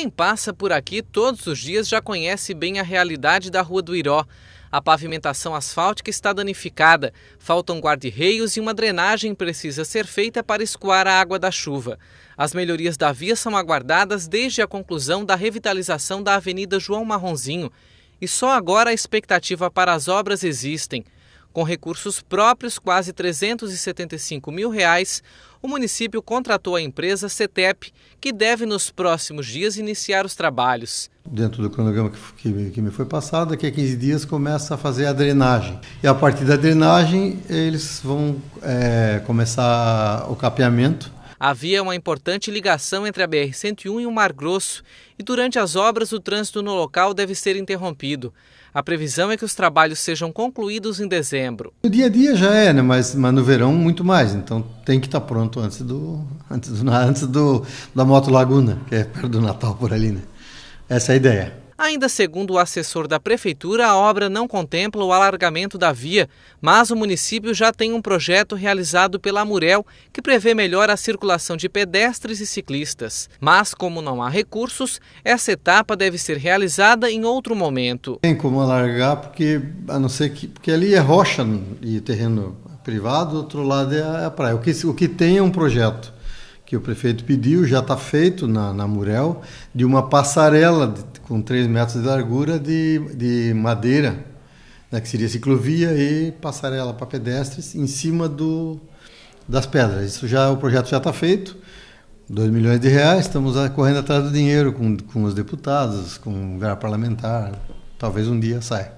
Quem passa por aqui todos os dias já conhece bem a realidade da Rua do Iró. A pavimentação asfáltica está danificada, faltam guarda-reios e uma drenagem precisa ser feita para escoar a água da chuva. As melhorias da via são aguardadas desde a conclusão da revitalização da Avenida João Marronzinho. E só agora a expectativa para as obras existem. Com recursos próprios, quase 375 mil reais, o município contratou a empresa CETEP, que deve nos próximos dias iniciar os trabalhos. Dentro do cronograma que, me foi passado, daqui a 15 dias começa a fazer a drenagem. E a partir da drenagem, eles vão é, começar o capeamento Havia é uma importante ligação entre a BR-101 e o Mar Grosso e durante as obras o trânsito no local deve ser interrompido. A previsão é que os trabalhos sejam concluídos em dezembro. No dia a dia já é, né? mas, mas no verão muito mais. Então tem que estar tá pronto antes do antes, do, antes do, da Moto Laguna, que é perto do Natal por ali. Né? Essa é a ideia. Ainda segundo o assessor da prefeitura, a obra não contempla o alargamento da via, mas o município já tem um projeto realizado pela Murel que prevê melhor a circulação de pedestres e ciclistas. Mas como não há recursos, essa etapa deve ser realizada em outro momento. Tem como alargar porque a não ser que porque ali é rocha e terreno privado, do outro lado é, é a praia. O que o que tem é um projeto que o prefeito pediu, já está feito na, na Murel, de uma passarela de, com 3 metros de largura de, de madeira, né, que seria ciclovia e passarela para pedestres em cima do, das pedras. Isso já o projeto já está feito, 2 milhões de reais, estamos correndo atrás do dinheiro com, com os deputados, com o lugar parlamentar, talvez um dia saia.